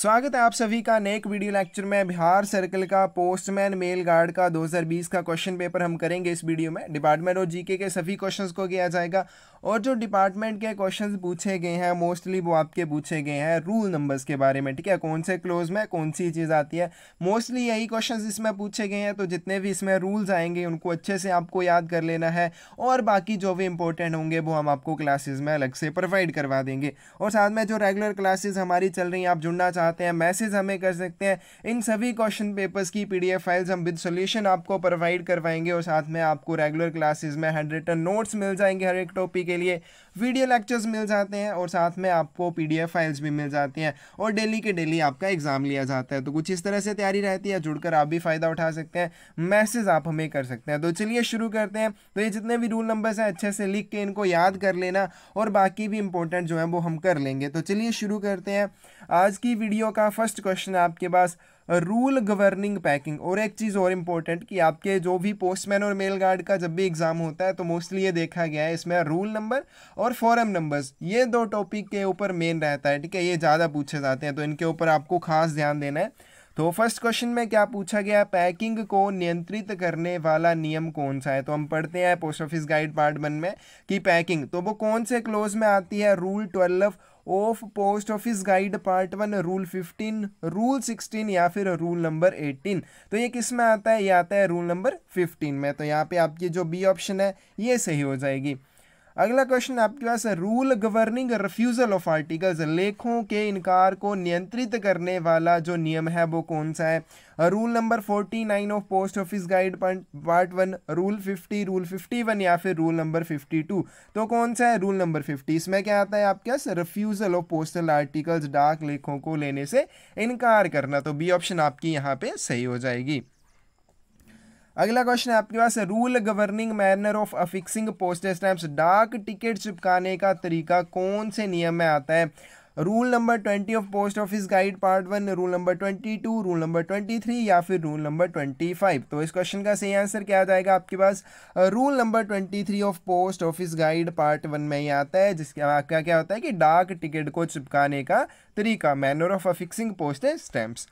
स्वागत है आप सभी का नेक वीडियो लेक्चर में बिहार सर्कल का पोस्टमैन मेल गार्ड का 2020 का क्वेश्चन पेपर हम करेंगे इस वीडियो में डिपार्टमेंट और जीके के सभी क्वेश्चंस को किया जाएगा और जो डिपार्टमेंट के क्वेश्चंस पूछे गए हैं मोस्टली वो आपके पूछे गए हैं रूल नंबर्स के बारे में ठीक है कौन से क्लोज में कौन सी चीज़ आती है मोस्टली यही क्वेश्चन इसमें पूछे गए हैं तो जितने भी इसमें रूल्स आएंगे उनको अच्छे से आपको याद कर लेना है और बाकी जो भी इंपॉर्टेंट होंगे वो हम आपको क्लासेज में अलग से प्रोवाइड करवा देंगे और साथ में जो रेगुलर क्लासेज हमारी चल रही हैं आप जुड़ना चाहते चाहते हैं मैसेज हमें कर सकते हैं इन सभी क्वेश्चन पेपर्स की पीडीएफ फाइल्स हम विद सोल्यूशन आपको प्रोवाइड करवाएंगे और साथ में आपको रेगुलर क्लासेज में हैंड रिटन नोट्स मिल जाएंगे हर एक टॉपिक के लिए वीडियो लेक्चर्स मिल जाते हैं और साथ में आपको पीडीएफ फाइल्स भी मिल जाती हैं और डेली के डेली आपका एग्ज़ाम लिया जाता है तो कुछ इस तरह से तैयारी रहती है जुड़कर आप भी फ़ायदा उठा सकते हैं मैसेज आप हमें कर सकते हैं तो चलिए शुरू करते हैं तो ये जितने भी रूल नंबर्स हैं अच्छे से लिख के इनको याद कर लेना और बाकी भी इंपॉर्टेंट जो है वो हम कर लेंगे तो चलिए शुरू करते हैं आज की वीडियो का फर्स्ट क्वेश्चन आपके पास रूल गवर्निंग पैकिंग और एक चीज़ और इम्पोर्टेंट कि आपके जो भी पोस्टमैन और मेल गार्ड का जब भी एग्ज़ाम होता है तो मोस्टली ये देखा गया है इसमें रूल नंबर और फॉरम नंबर्स ये दो टॉपिक के ऊपर मेन रहता है ठीक है ये ज़्यादा पूछे जाते हैं तो इनके ऊपर आपको खास ध्यान देना है तो फर्स्ट क्वेश्चन में क्या पूछा गया पैकिंग को नियंत्रित करने वाला नियम कौन सा है तो हम पढ़ते हैं post office guide part one में कि पैकिंग तो वो कौन से क्लोज में आती है rule twelve of post office guide part one rule fifteen rule sixteen या फिर रूल नंबर एटीन तो ये किस में आता है ये आता है रूल नंबर फिफ्टीन में तो यहाँ पे आपकी जो बी ऑप्शन है ये सही हो जाएगी अगला क्वेश्चन आपके पास है rule governing refusal of articles लेखों के इनकार को नियंत्रित करने वाला जो नियम है वो कौन सा है rule number forty nine of post office guide part one rule fifty rule fifty one या फिर रूल नंबर फिफ्टी टू तो कौन सा है रूल नंबर फिफ्टी इसमें क्या आता है आपके पास रिफ्यूजल ऑफ पोस्टल आर्टिकल्स डाक लेखों को लेने से इनकार करना तो बी ऑप्शन आपकी यहाँ पे सही हो जाएगी अगला क्वेश्चन है आपके पास rule governing manner of affixing postage stamps डाक टिकट चिपकाने का तरीका कौन से नियम में आता है rule number twenty of post office guide part one rule number twenty two rule number twenty three या फिर रूल नंबर ट्वेंटी फाइव तो इस क्वेश्चन का सही आंसर क्या आ जाएगा आपके पास rule number twenty three of post office guide part one में ही आता है जिसके क्या क्या होता है कि डाक टिकट को चिपकाने का तरीका मैनर ऑफ अफिक्सिंग पोस्ट है स्टैम्प्स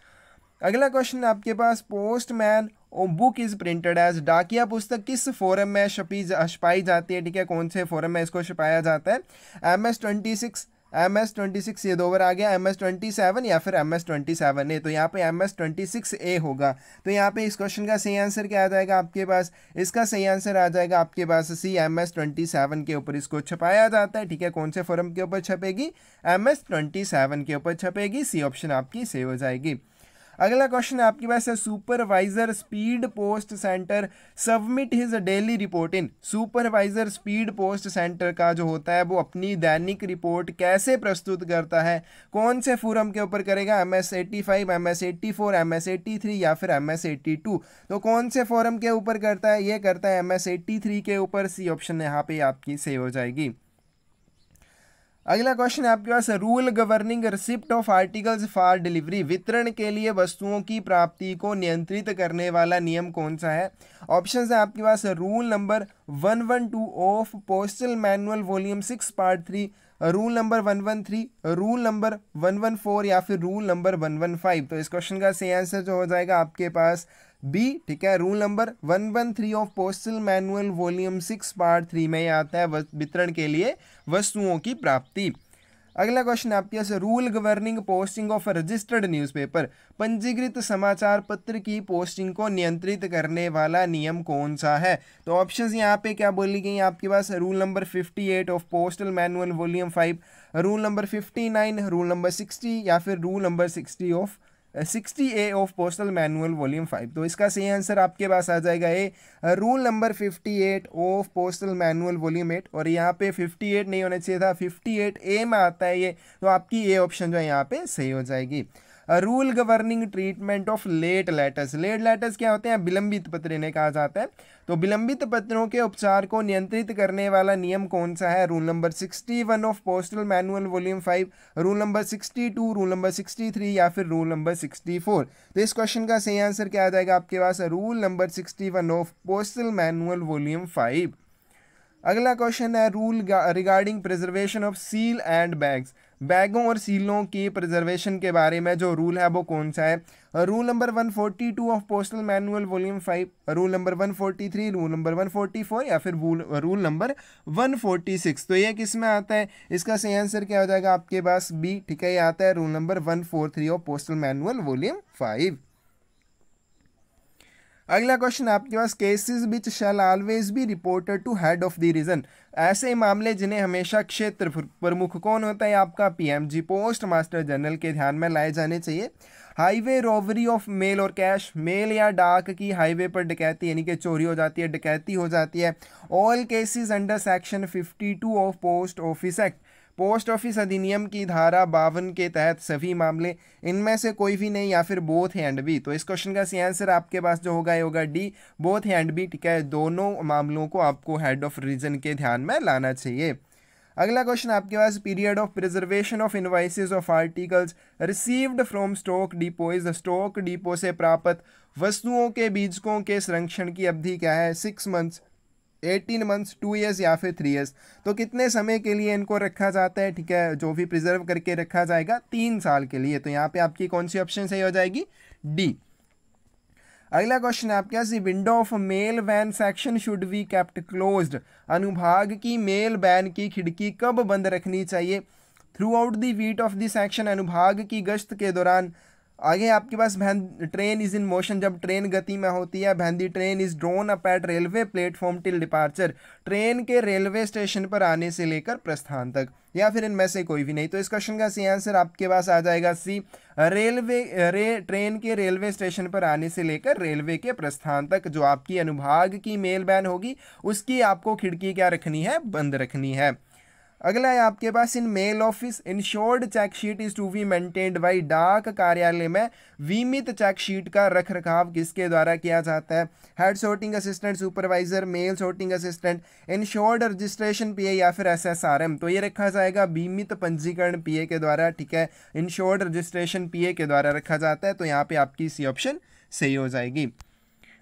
अगला क्वेश्चन आपके पास पोस्टमैन और बुक इज़ प्रिंटेड एज डाकिया पुस्तक किस फोरम में छपी छपाई जाती है ठीक है कौन से फोरम में इसको छपाया जाता है M S twenty six M S twenty six ये दो बार आ गया एम एस ट्वेंटी सेवन या फिर M S twenty seven A तो यहाँ पे M S twenty six A होगा तो यहाँ पे इस क्वेश्चन का सही आंसर क्या आ जाएगा आपके पास इसका सही आंसर आ जाएगा आपके पास C M S twenty seven के ऊपर इसको छपाया जाता है ठीक है कौन से फॉरम के ऊपर छपेगी एम एस ट्वेंटी सेवन के ऊपर छपेगी सी ऑप्शन आपकी सही हो जाएगी अगला क्वेश्चन आपके पास है supervisor speed post centre submit his daily report in supervisor speed post centre का जो होता है वो अपनी दैनिक रिपोर्ट कैसे प्रस्तुत करता है कौन से फोरम के ऊपर करेगा M S eighty five M S eighty four M S eighty three या फिर एम एस एट्टी टू तो कौन से फोरम के ऊपर करता है ये करता है एम एस एट्टी थ्री के ऊपर सी ऑप्शन यहाँ पे आपकी सेव हो जाएगी अगला क्वेश्चन आपके पास rule governing receipt of articles for delivery वितरण के लिए वस्तुओं की प्राप्ति को नियंत्रित करने वाला नियम कौन सा है ऑप्शन है आपके पास rule number one one two of postal manual volume six part three rule number one one three rule number one one four या फिर rule number one one five तो इस क्वेश्चन का सही आंसर जो हो जाएगा आपके पास बी ठीक है rule number one one three of postal manual volume six part three में आता है वितरण के लिए वस्तुओं की प्राप्ति अगला क्वेश्चन आपके पास rule governing posting of registered newspaper पंजीकृत समाचार पत्र की पोस्टिंग को नियंत्रित करने वाला नियम कौन सा है तो ऑप्शंस यहाँ पे क्या बोली गई आपके पास rule number 58 of postal manual volume five rule number 59 rule number 60 या फिर rule number 60 of sixty A of postal manual volume five तो इसका सही आंसर आपके पास आ जाएगा A rule number fifty eight of postal manual volume eight और यहाँ पे फिफ्टी एट नहीं होना चाहिए था फिफ्टी एट ए में आता है ये तो आपकी ए ऑप्शन जो है यहाँ पे सही हो जाएगी rule governing treatment of late letters late letters क्या होते हैं विलंबित पत्र इन्हें कहा जाता है तो विलंबित पत्रों के उपचार को नियंत्रित करने वाला नियम कौन सा है rule number sixty one of postal manual volume five rule number sixty two rule number sixty three या फिर रूल नंबर सिक्सटी फोर तो इस क्वेश्चन का सही आंसर क्या आ जाएगा आपके पास rule number sixty one of postal manual volume five अगला क्वेश्चन है rule regarding preservation of seal and bags बैगों और सीलों की प्रिजर्वेशन के बारे में जो रूल है वो कौन सा है rule number 142 of postal manual volume 5 rule number 143 rule number 144 या फिर रूल रूल नंबर 146 तो ये किस में आता है इसका सही आंसर क्या हो जाएगा आपके पास बी ठीक है ये आता है rule number 143 of postal manual volume 5 अगला क्वेश्चन आपके पास cases which shall always be reported to head of the region ऐसे मामले जिन्हें हमेशा क्षेत्र प्रमुख कौन होता है आपका पीएमजी पोस्ट मास्टर जनरल के ध्यान में लाए जाने चाहिए हाईवे रॉबरी ऑफ मेल और कैश मेल या डाक की हाईवे पर डकैती यानी कि चोरी हो जाती है डकैती हो जाती है all cases under section 52 of post office act post office अधिनियम की धारा बावन के तहत सभी मामले इनमें से कोई भी नहीं या फिर बोथ हैंड एंड बी तो इस क्वेश्चन का सही आंसर आपके पास जो होगा ये होगा D both hand and B ठीक है दोनों मामलों को आपको हेड ऑफ रीजन के ध्यान में लाना चाहिए अगला क्वेश्चन आपके पास period of preservation of invoices of articles received from stock is stock depot से प्राप्त वस्तुओं के बीजकों के संरक्षण की अवधि क्या है six months eighteen months two years या फिर थ्री ईयर्स तो कितने समय के लिए इनको रखा जाता है ठीक है जो भी प्रिजर्व करके रखा जाएगा तीन साल के लिए तो यहाँ पे आपकी कौन सी ऑप्शन सही हो जाएगी डी अगला क्वेश्चन आपके पास window of mail van section should be kept closed अनुभाग की मेल वैन की खिड़की कब बंद रखनी चाहिए थ्रू आउट दीट ऑफ द सेक्शन अनुभाग की गश्त के दौरान आगे आपके पास when train is in motion जब ट्रेन गति में होती है when the train is drawn up at railway platform till departure train के रेलवे स्टेशन पर आने से लेकर प्रस्थान तक या फिर इनमें से कोई भी नहीं तो इस क्वेश्चन का सी आंसर आपके पास आ जाएगा सी रेलवे रे ट्रेन के रेलवे स्टेशन पर आने से लेकर रेलवे के प्रस्थान तक जो आपकी अनुभाग की मेल बैन होगी उसकी आपको खिड़की क्या रखनी है बंद रखनी है अगला है आपके पास in mail office insured check sheet is to be maintained by डाक कार्यालय में बीमित चेकशीट का रख रखाव किसके द्वारा किया जाता है head sorting assistant supervisor mail sorting assistant insured registration PA या फिर एसएसआरएम तो ये रखा जाएगा बीमित पंजीकरण पीए के द्वारा ठीक है इंश्योर्ड रजिस्ट्रेशन पीए के द्वारा रखा जाता है तो यहाँ पे आपकी सी ऑप्शन सही हो जाएगी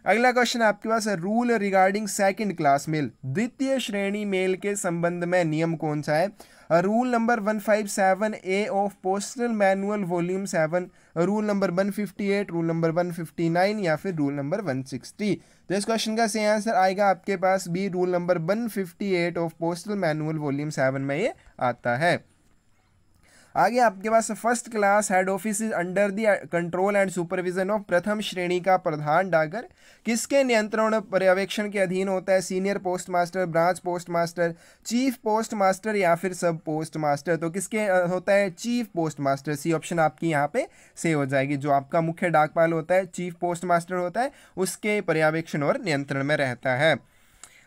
अगला क्वेश्चन आपके पास है rule regarding second class mail द्वितीय श्रेणी मेल के संबंध में नियम कौन सा है rule number one five seven A of postal manual volume seven rule number one fifty eight rule number one fifty nine या फिर रूल नंबर वन सिक्सटी तो इस क्वेश्चन का सही आंसर आएगा आपके पास B rule number one fifty eight of postal manual volume seven में ये आता है आगे आपके पास first class head office is under the control and supervision of प्रथम श्रेणी का प्रधान डाकर किसके नियंत्रण पर्यवेक्षण के अधीन होता है senior post master branch post master chief post master या फिर सब पोस्ट मास्टर तो किसके होता है chief post master C option आपकी यहाँ पे से हो जाएगी जो आपका मुख्य डाकपाल होता है चीफ पोस्ट मास्टर होता है उसके पर्यवेक्षण और नियंत्रण में रहता है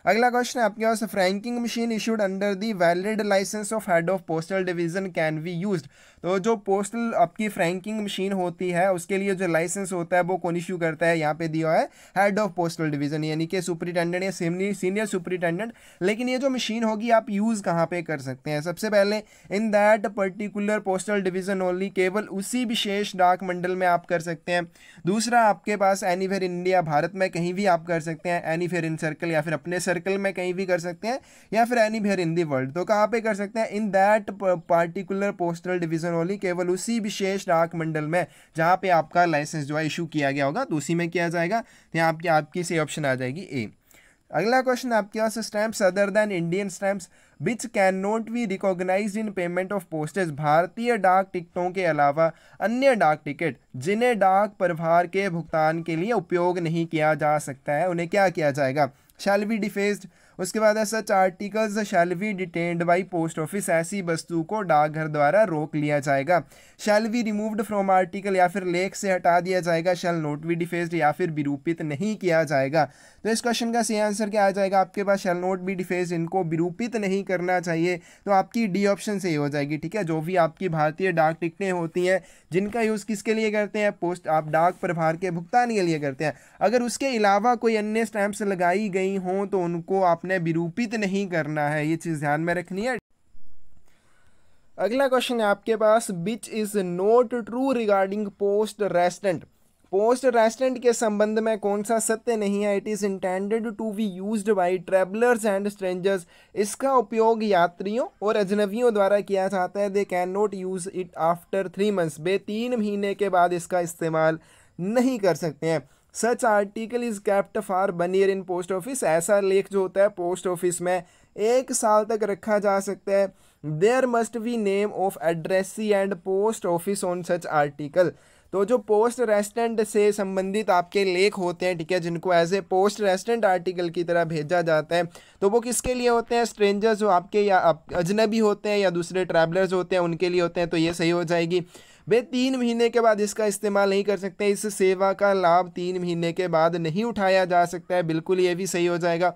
अगला क्वेश्चन है आपके पास franking machine issued under the valid licence of head of postal division can be used तो जो पोस्टल आपकी फ्रैंकिंग मशीन होती है उसके लिए जो लाइसेंस होता है वो कौन इश्यू करता है यहाँ पे दिया है हेड ऑफ पोस्टल डिवीजन यानी कि सुपरिटेंडेंट या सीनियर सुपरिटेंडेंट लेकिन ये जो मशीन होगी आप यूज़ कहाँ पे कर सकते हैं सबसे पहले in that particular postal division only केवल उसी विशेष डाक मंडल में आप कर सकते हैं दूसरा आपके पास एनी फेयर इंडिया भारत में कहीं भी आप कर सकते हैं एनी फेयर इन सर्कल या फिर अपने सर्कल में कहीं भी कर सकते हैं या फिर anywhere in the world तो कहाँ पे कर सकते हैं in that particular postal division licence only केवल उसी विशेष डाक मंडल में जहाँ पे आपका लाइसेंस जो है इशू किया गया होगा तो उसी में किया जाएगा तो यहाँ आपकी आपकी से ऑप्शन आ जाएगी ए अगला क्वेश्चन आपके पास stamps other than Indian stamps which can not be recognise in payment of postage भारतीय डाक टिकटों के अलावा अन्य डाक टिकट जिन्हें डाक प्रभार के भुगतान के लिए उपयोग नहीं किया जा सकता है उन्हें क्या किया जाएगा शैल बी डिफेस्ड उसके बाद such articles shall be detained by post office ऐसी वस्तु को डाकघर द्वारा रोक लिया जाएगा shall be removed from article या फिर लेख से हटा दिया जाएगा शैल नोट बी डिफेस्ड या फिर विरूपित नहीं किया जाएगा तो इस क्वेश्चन का सही आंसर क्या आ जाएगा आपके पास शेल नोट बी डिफेस इनको विरूपित नहीं करना चाहिए तो आपकी डी ऑप्शन सही हो जाएगी ठीक है जो भी आपकी भारतीय डाक टिकटें होती हैं जिनका यूज़ किसके लिए करते हैं पोस्ट आप डाक प्रभार के भुगतान के लिए करते हैं अगर उसके अलावा कोई अन्य स्टैम्प्स लगाई गई हों तो उनको आपने विरूपित नहीं करना है ये चीज़ ध्यान में रखनी है अगला क्वेश्चन है आपके पास which is not true regarding post restante post restante के संबंध में कौन सा सत्य नहीं है it is intended to be use by travellers and strangers इसका उपयोग यात्रियों और अजनबियों द्वारा किया जाता है they can not use it after three months बे तीन महीने के बाद इसका इस्तेमाल नहीं कर सकते हैं such article is kept for one year in post office ऐसा लेख जो होता है पोस्ट ऑफिस में एक साल तक रखा जा सकता है there must be name of addressee and post office on such article तो जो पोस्ट रेस्टेंट से संबंधित आपके लेख होते हैं ठीक है जिनको as a post restante article की तरह भेजा जाता है तो वो किसके लिए होते हैं स्ट्रेंजर्स जो आपके या अजनबी होते हैं या दूसरे ट्रैवलर्स होते हैं उनके लिए होते हैं तो ये सही हो जाएगी वे तीन महीने के बाद इसका इस्तेमाल नहीं कर सकते इस सेवा का लाभ तीन महीने के बाद नहीं उठाया जा सकता है बिल्कुल ये भी सही हो जाएगा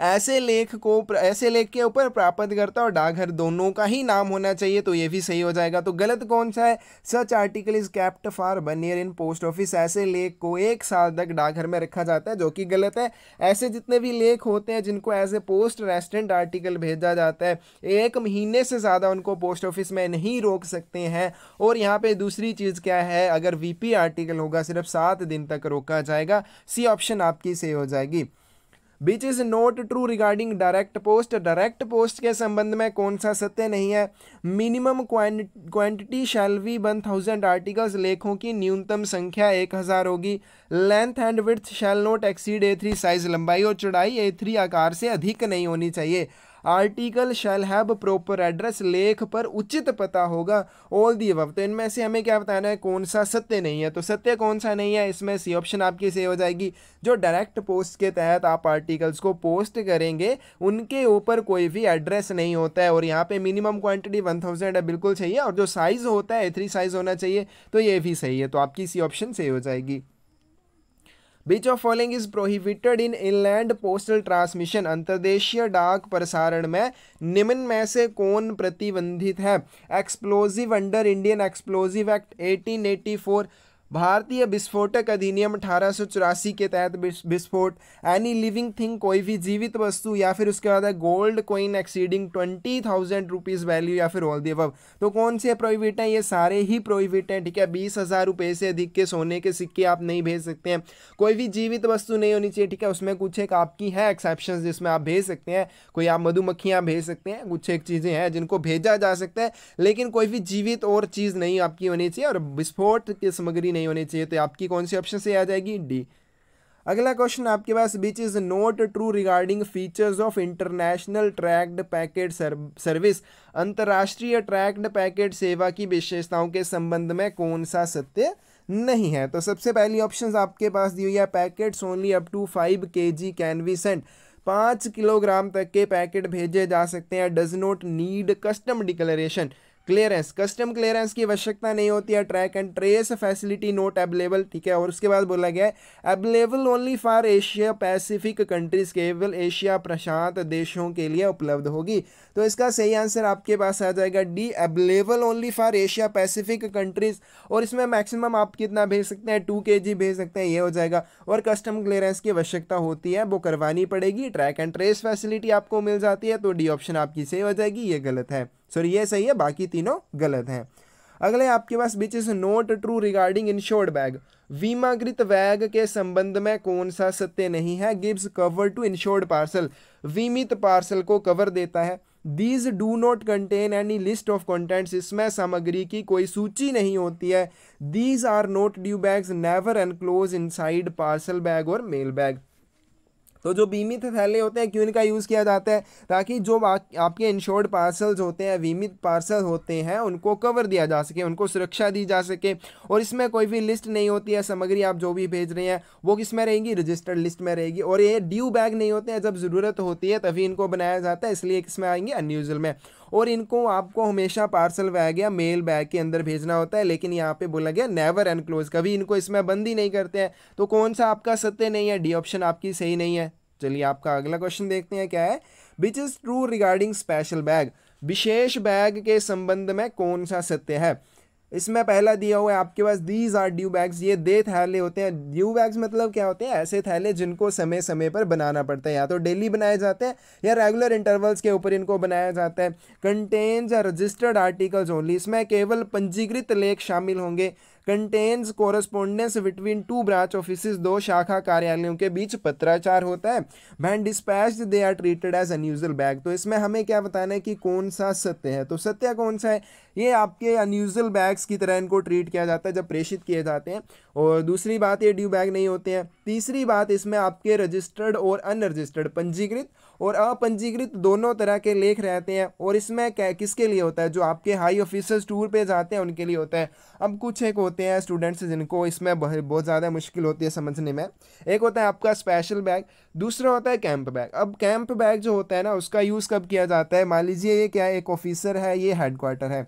ऐसे लेख को ऐसे लेख के ऊपर प्राप्तकर्ता और डाकघर दोनों का ही नाम होना चाहिए तो ये भी सही हो जाएगा तो गलत कौन सा है such article is kept for one year in post office ऐसे लेख को एक साल तक डाकघर में रखा जाता है जो कि गलत है ऐसे जितने भी लेख होते हैं जिनको as a post restante article भेजा जाता है एक महीने से ज़्यादा उनको पोस्ट ऑफिस में नहीं रोक सकते हैं और यहाँ पर दूसरी चीज़ क्या है अगर वी आर्टिकल होगा सिर्फ सात दिन तक रोका जाएगा सी ऑप्शन आपकी सही हो जाएगी which is not true regarding direct post direct post के संबंध में कौन सा सत्य नहीं है minimum quantity shall be one thousand articles लेखों की न्यूनतम संख्या एक हज़ार होगी length and width shall not exceed A three size लंबाई और चौड़ाई ए थ्री आकार से अधिक नहीं होनी चाहिए article shall have proper address लेख पर उचित पता होगा ऑल दी अब तो इनमें से हमें क्या बताना है कौन सा सत्य नहीं है तो सत्य कौन सा नहीं है इसमें सी ऑप्शन आपकी सही हो जाएगी जो डायरेक्ट पोस्ट के तहत आप आर्टिकल्स को पोस्ट करेंगे उनके ऊपर कोई भी एड्रेस नहीं होता है और यहाँ पे मिनिमम क्वांटिटी वन थाउजेंड है बिल्कुल सही है और जो साइज़ होता है थ्री साइज़ होना चाहिए तो ये भी सही है तो आपकी सी ऑप्शन सही हो जाएगी which of following is prohibited in inland postal transmission अंतर्देशीय डाक प्रसारण में निम्न में से कौन प्रतिबंधित है explosive under Indian explosive act 1884 भारतीय विस्फोटक अधिनियम अठारह के तहत विस्फोट एनी लिविंग थिंग कोई भी जीवित वस्तु या फिर उसके बाद है gold coin exceeding twenty thousand rupees value या फिर ऑल दी अब तो कौन से प्रोहिबिट हैं ये सारे ही प्रोहिबिट हैं ठीक है बीस हज़ार रुपये से अधिक के सोने के सिक्के आप नहीं भेज सकते हैं कोई भी जीवित वस्तु नहीं होनी चाहिए ठीक है उसमें कुछ एक आपकी है एक्सेप्शन जिसमें आप भेज सकते हैं कोई आप मधुमक्खियाँ भेज सकते हैं कुछ एक चीज़ें हैं जिनको भेजा जा सकता है लेकिन कोई भी जीवित और चीज़ नहीं आपकी होनी चाहिए और विस्फोट की सामग्री नहीं नहीं होनी चाहिए तो आपकी कौन सी ऑप्शन से आ जाएगी डी अगला क्वेश्चन आपके पास which is not true regarding features of international tracked packet service अंतर्राष्ट्रीय ट्रैक्ड पैकेट सेवा की विशेषताओं के संबंध में कौन सा सत्य नहीं है तो सबसे पहली ऑप्शन आपके पास दी हुई है packets only up to five K G can be sent पाँच किलोग्राम तक के पैकेट भेजे जा सकते हैं does not need custom declaration clearance custom clearance की आवश्यकता नहीं होती है track and trace facility not available ठीक है और उसके बाद बोला गया है available only for Asia Pacific countries केवल एशिया प्रशांत देशों के लिए उपलब्ध होगी तो इसका सही आंसर आपके पास आ जाएगा D available only for Asia Pacific countries और इसमें मैक्सिमम आप कितना भेज सकते हैं टू के भेज सकते हैं ये हो जाएगा और कस्टम क्लियरेंस की आवश्यकता होती है वो करवानी पड़ेगी ट्रैक एंड ट्रेस फैसिलिटी आपको मिल जाती है तो डी ऑप्शन आपकी सही हो जाएगी ये गलत है सॉरी ये सही है बाकी तीनों गलत हैं अगले आपके पास which is not true regarding insured bag वीमाकृत बैग के संबंध में कौन सा सत्य नहीं है gives cover to insured parcel वीमित पार्सल को कवर देता है these do not contain any list of contents इसमें सामग्री की कोई सूची नहीं होती है these are not due bags never enclose inside parcel bag और मेल बैग तो जो बीमित थैले होते हैं क्यों इनका यूज़ किया जाता है ताकि जो आपके इंश्योर्ड पार्सल्स होते हैं बीमित पार्सल होते हैं उनको कवर दिया जा सके उनको सुरक्षा दी जा सके और इसमें कोई भी लिस्ट नहीं होती है सामग्री आप जो भी भेज रहे हैं वो किस में रहेगी रजिस्टर्ड लिस्ट में रहेगी और ये ड्यू बैग नहीं होते हैं जब ज़रूरत होती है तभी इनको बनाया जाता है इसलिए किस में आएंगे अनयूजल में और इनको आपको हमेशा पार्सल बैग या मेल बैग के अंदर भेजना होता है लेकिन यहाँ पे बोला गया नेवर एनक्लोज कभी इनको इसमें बंद ही नहीं करते हैं तो कौन सा आपका सत्य नहीं है डी ऑप्शन आपकी सही नहीं है चलिए आपका अगला क्वेश्चन देखते हैं क्या है which is true regarding special bag विशेष बैग के संबंध में कौन सा सत्य है इसमें पहला दिया हुआ है आपके पास दीज आर ड्यू बैग्स ये दे थैले होते हैं ड्यू बैग्स मतलब क्या होते हैं ऐसे थैले जिनको समय समय पर बनाना पड़ता है या तो डेली बनाए जाते हैं या रेगुलर इंटरवल्स के ऊपर इनको बनाया जाता है कंटेन्स या रजिस्टर्ड आर्टिकल्स ओनली इसमें केवल पंजीकृत लेख शामिल होंगे contains correspondence between two branch office दो शाखा कार्यालयों के बीच पत्राचार होता है when dispatch they are treated as unusual bag तो इसमें हमें क्या बताना है कि कौन सा सत्य है तो सत्य कौन सा है ये आपके अनयूजल बैग्स की तरह इनको ट्रीट किया जाता है जब प्रेषित किए जाते हैं और दूसरी बात ये ड्यू बैग नहीं होते हैं तीसरी बात इसमें आपके रजिस्टर्ड और अनरजिस्टर्ड पंजीकृत और अपंजीकृत दोनों तरह के लेख रहते हैं और इसमें किसके लिए होता है जो आपके हाई ऑफिसर्स टूर पे जाते हैं उनके लिए होता है अब कुछ एक होते हैं स्टूडेंट्स जिनको इसमें बहुत ज़्यादा मुश्किल होती है समझने में एक होता है आपका स्पेशल बैग दूसरा होता है कैंप बैग अब कैंप बैग जो होता है ना उसका यूज़ कब किया जाता है मान लीजिए ये क्या एक ऑफिसर है ये हेडक्वार्टर है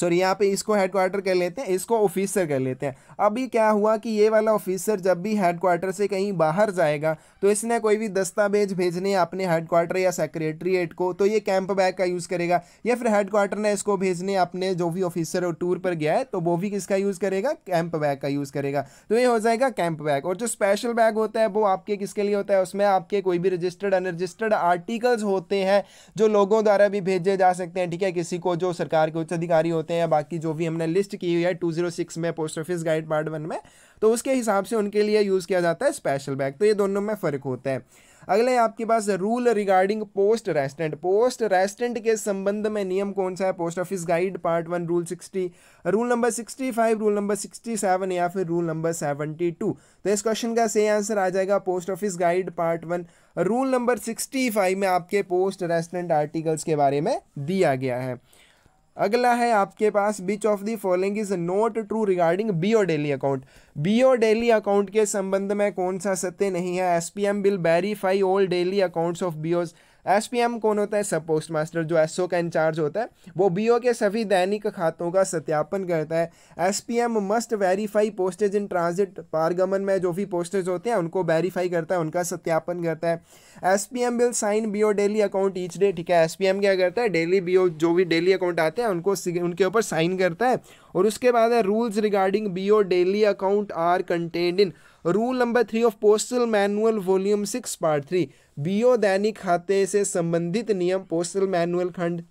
सॉरी यहाँ पे इसको हेड क्वार्टर कर लेते हैं इसको ऑफिसर कर लेते हैं अभी क्या हुआ कि ये वाला ऑफिसर जब भी हेड क्वार्टर से कहीं बाहर जाएगा तो इसने कोई भी दस्तावेज भेजने अपने हेड क्वार्टर या सेक्रेटरीट को तो ये कैंप बैग का यूज़ करेगा या फिर हेड क्वार्टर ने इसको भेजने अपने जो भी ऑफिसर टूर पर गया है तो वो भी किसका यूज़ करेगा कैंप बैग का यूज़ करेगा तो ये हो जाएगा कैंप बैग और जो स्पेशल बैग होता है वो आपके किसके लिए होता है उसमें आपके कोई भी रजिस्टर्ड अनरजिस्टर्ड आर्टिकल्स होते हैं जो लोगों द्वारा भी भेजे जा सकते हैं ठीक है किसी को जो सरकार के उच्च अधिकारी होते हैं बाकी जो भी हमने लिस्ट की हुई है टू जीरो सिक्स में post office guide part one में तो उसके हिसाब से उनके लिए यूज़ किया जाता है स्पेशल बैग तो ये दोनों में फ़र्क होता है अगले आपके पास rule regarding post restante post restante के संबंध में नियम कौन सा है post office guide part one rule sixty rule number sixty five rule number sixty seven या फिर रूल नंबर सेवेंटी टू तो इस क्वेश्चन का सही आंसर आ जाएगा post office guide part one rule number sixty five में आपके पोस्ट रेस्टेंट आर्टिकल्स के बारे में दिया गया है अगला है आपके पास which of the following is not true regarding B O daily account B O daily account के संबंध में कौन सा सत्य नहीं है S P M bill verify all daily accounts of BOs S P M कौन होता है सब पोस्ट मास्टर जो एस ओ का इंचार्ज होता है वो बी ओ के सभी दैनिक खातों का सत्यापन करता है S P M must verify postage in transit पारगमन में जो भी पोस्टेज होते हैं उनको वेरीफाई करता है उनका सत्यापन करता है S P M will sign B O daily account each day ठीक है एस पी एम क्या करता है डेली बी ओ जो भी डेली अकाउंट आते हैं उनको उनके ऊपर साइन करता है और उसके बाद है rules regarding B O daily account are contained in rule number three of postal manual volume six part three BO दैनिक खाते से संबंधित नियम पोस्टल मैनुअल खंड